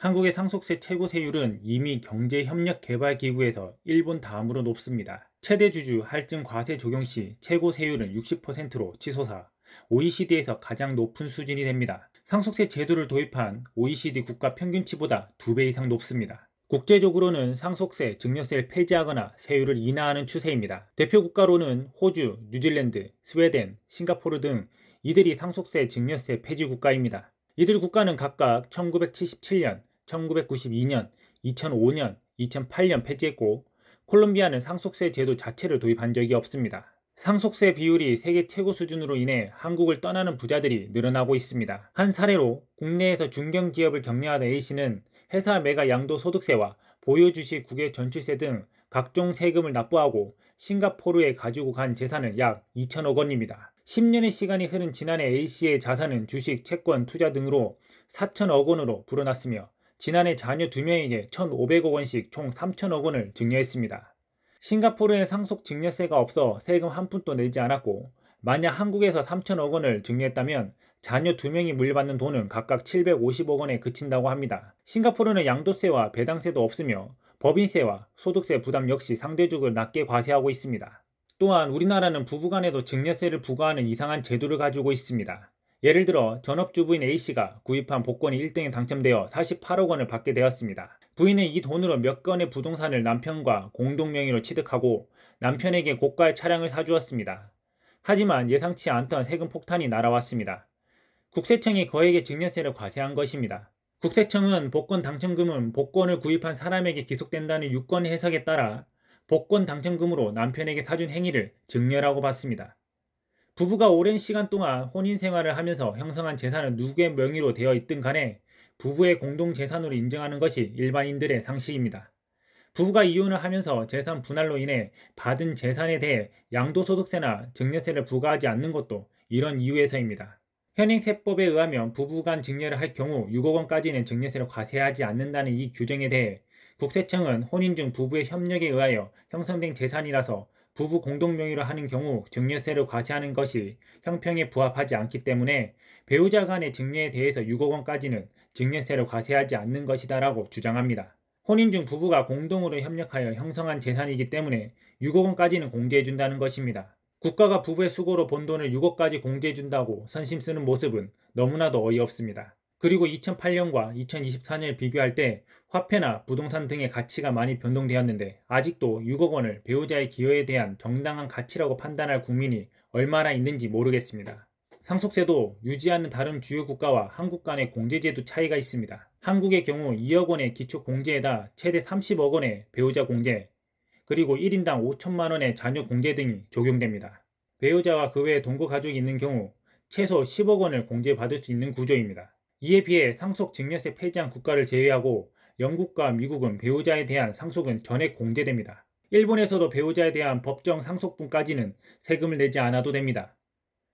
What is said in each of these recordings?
한국의 상속세 최고세율은 이미 경제협력개발기구에서 일본 다음으로 높습니다. 최대 주주 할증 과세 적용 시 최고세율은 60%로 치솟아 OECD에서 가장 높은 수준이 됩니다. 상속세 제도를 도입한 OECD 국가 평균치보다 2배 이상 높습니다. 국제적으로는 상속세, 증여세를 폐지하거나 세율을 인하하는 추세입니다. 대표 국가로는 호주, 뉴질랜드, 스웨덴, 싱가포르 등 이들이 상속세, 증여세 폐지 국가입니다. 이들 국가는 각각 1977년, 1992년, 2005년, 2008년 폐지했고 콜롬비아는 상속세 제도 자체를 도입한 적이 없습니다. 상속세 비율이 세계 최고 수준으로 인해 한국을 떠나는 부자들이 늘어나고 있습니다. 한 사례로 국내에서 중견기업을 격려하던 A씨는 회사 매각 양도 소득세와 보유주식 국외 전출세 등 각종 세금을 납부하고 싱가포르에 가지고 간 재산은 약 2천억 원입니다. 10년의 시간이 흐른 지난해 A씨의 자산은 주식, 채권, 투자 등으로 4천억 원으로 불어났으며 지난해 자녀 2명에게 1,500억 원씩 총3 0 0 0억 원을 증여했습니다. 싱가포르에 상속 증여세가 없어 세금 한 푼도 내지 않았고 만약 한국에서 3 0 0 0억 원을 증여했다면 자녀 2명이 물려받는 돈은 각각 750억 원에 그친다고 합니다. 싱가포르는 양도세와 배당세도 없으며 법인세와 소득세 부담 역시 상대적으로 낮게 과세하고 있습니다. 또한 우리나라는 부부간에도 증여세를 부과하는 이상한 제도를 가지고 있습니다. 예를 들어 전업주부인 A씨가 구입한 복권이 1등에 당첨되어 48억 원을 받게 되었습니다. 부인은 이 돈으로 몇 건의 부동산을 남편과 공동명의로 취득하고 남편에게 고가의 차량을 사주었습니다. 하지만 예상치 않던 세금 폭탄이 날아왔습니다. 국세청이 거액의 증여세를 과세한 것입니다. 국세청은 복권 당첨금은 복권을 구입한 사람에게 기속된다는 유권 해석에 따라 복권 당첨금으로 남편에게 사준 행위를 증여라고 봤습니다. 부부가 오랜 시간 동안 혼인 생활을 하면서 형성한 재산은 누구의 명의로 되어 있든 간에 부부의 공동 재산으로 인정하는 것이 일반인들의 상식입니다. 부부가 이혼을 하면서 재산 분할로 인해 받은 재산에 대해 양도소득세나 증여세를 부과하지 않는 것도 이런 이유에서입니다. 현행세법에 의하면 부부간 증여를 할 경우 6억 원까지는 증여세를 과세하지 않는다는 이 규정에 대해 국세청은 혼인 중 부부의 협력에 의하여 형성된 재산이라서 부부 공동 명의로 하는 경우 증여세를 과세하는 것이 형평에 부합하지 않기 때문에 배우자 간의 증여에 대해서 6억 원까지는 증여세를 과세하지 않는 것이다라고 주장합니다. 혼인 중 부부가 공동으로 협력하여 형성한 재산이기 때문에 6억 원까지는 공제해준다는 것입니다. 국가가 부부의 수고로 본 돈을 6억까지 공제해준다고 선심 쓰는 모습은 너무나도 어이없습니다. 그리고 2008년과 2024년을 비교할 때 화폐나 부동산 등의 가치가 많이 변동되었는데 아직도 6억 원을 배우자의 기여에 대한 정당한 가치라고 판단할 국민이 얼마나 있는지 모르겠습니다. 상속세도 유지하는 다른 주요 국가와 한국 간의 공제제도 차이가 있습니다. 한국의 경우 2억 원의 기초 공제에다 최대 30억 원의 배우자 공제, 그리고 1인당 5천만 원의 자녀 공제 등이 적용됩니다. 배우자와 그 외에 동거 가족이 있는 경우 최소 10억 원을 공제받을 수 있는 구조입니다. 이에 비해 상속 증여세 폐지한 국가를 제외하고 영국과 미국은 배우자에 대한 상속은 전액 공제됩니다. 일본에서도 배우자에 대한 법정 상속분까지는 세금을 내지 않아도 됩니다.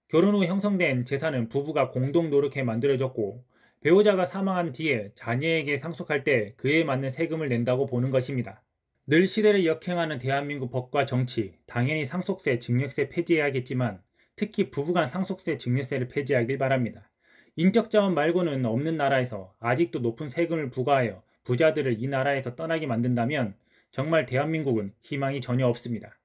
결혼 후 형성된 재산은 부부가 공동 노력해 만들어졌고 배우자가 사망한 뒤에 자녀에게 상속할 때 그에 맞는 세금을 낸다고 보는 것입니다. 늘 시대를 역행하는 대한민국 법과 정치, 당연히 상속세, 증여세 폐지해야겠지만 특히 부부간 상속세, 증여세를 폐지하길 바랍니다. 인적 자원 말고는 없는 나라에서 아직도 높은 세금을 부과하여 부자들을 이 나라에서 떠나게 만든다면 정말 대한민국은 희망이 전혀 없습니다.